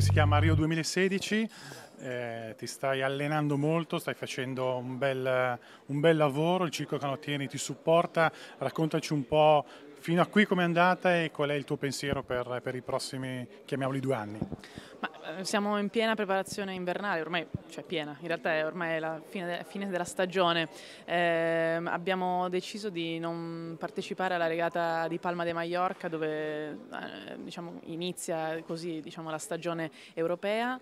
che si chiama Rio 2016 eh, ti stai allenando molto, stai facendo un bel, un bel lavoro, il Circo Canottieri ti supporta, raccontaci un po' fino a qui com'è andata e qual è il tuo pensiero per, per i prossimi, chiamiamoli, due anni? Ma eh, siamo in piena preparazione invernale, ormai, cioè piena, in realtà è ormai la fine, de fine della stagione. Eh, abbiamo deciso di non partecipare alla regata di Palma de Mallorca dove eh, diciamo, inizia così diciamo, la stagione europea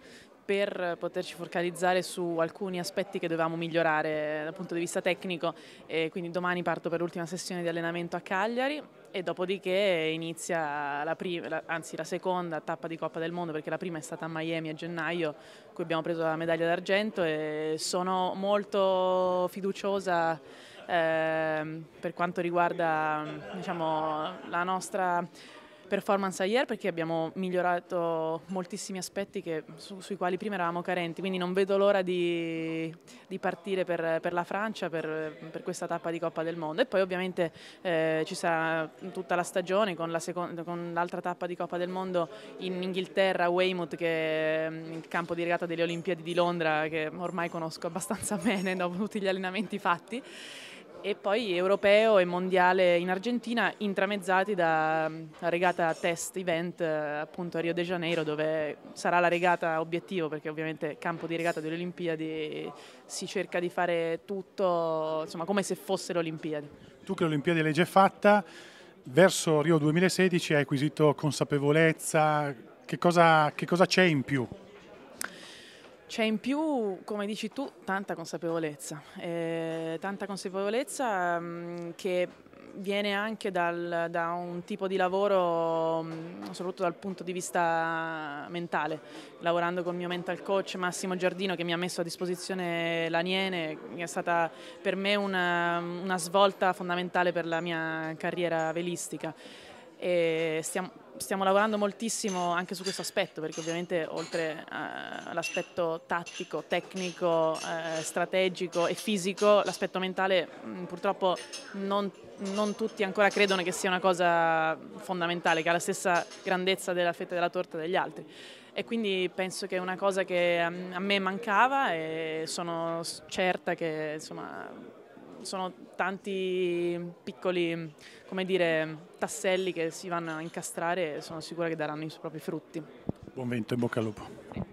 per poterci focalizzare su alcuni aspetti che dovevamo migliorare dal punto di vista tecnico e quindi domani parto per l'ultima sessione di allenamento a Cagliari e dopodiché inizia la, prima, anzi la seconda tappa di Coppa del Mondo perché la prima è stata a Miami a gennaio cui abbiamo preso la medaglia d'argento e sono molto fiduciosa eh, per quanto riguarda diciamo, la nostra performance a ieri perché abbiamo migliorato moltissimi aspetti che, su, sui quali prima eravamo carenti, quindi non vedo l'ora di, di, partire per, per la Francia, per, per, questa tappa di Coppa del Mondo e poi ovviamente eh, ci sarà tutta la stagione con, la seconda, con l'altra tappa di Coppa del Mondo in Inghilterra, Weymouth che è mm, il campo di regata delle Olimpiadi di Londra che ormai conosco abbastanza bene dopo tutti gli allenamenti fatti e poi europeo e mondiale in Argentina intramezzati da regata test event appunto a Rio de Janeiro dove sarà la regata obiettivo perché ovviamente campo di regata delle Olimpiadi si cerca di fare tutto insomma come se fosse l'Olimpiadi. Tu che l'Olimpiadi l'hai già fatta, verso Rio 2016 hai acquisito consapevolezza, che cosa, che cosa c'è in più? C'è cioè, in più, come dici tu, tanta consapevolezza, eh, tanta consapevolezza mh, mm, che viene anche dal, da un tipo di lavoro, mm, soprattutto dal punto di vista mentale, lavorando con il mio mental coach Massimo Giardino che mi ha messo a disposizione l'Aniene, che è stata per me una, una svolta fondamentale per la mia carriera velistica e stiamo, stiamo, lavorando moltissimo anche su questo aspetto perché ovviamente oltre eh, all'aspetto tattico, tecnico, uh, strategico e fisico, l'aspetto mentale mh, mm, purtroppo non, non, tutti ancora credono che sia una cosa fondamentale, che ha la stessa grandezza della fetta della torta degli altri. E quindi penso che è una cosa che a, mm, a me mancava e sono certa che insomma, sono tanti piccoli dire, tasselli che si vanno a incastrare e sono sicura che daranno i propri frutti. Buon vento, in bocca al lupo.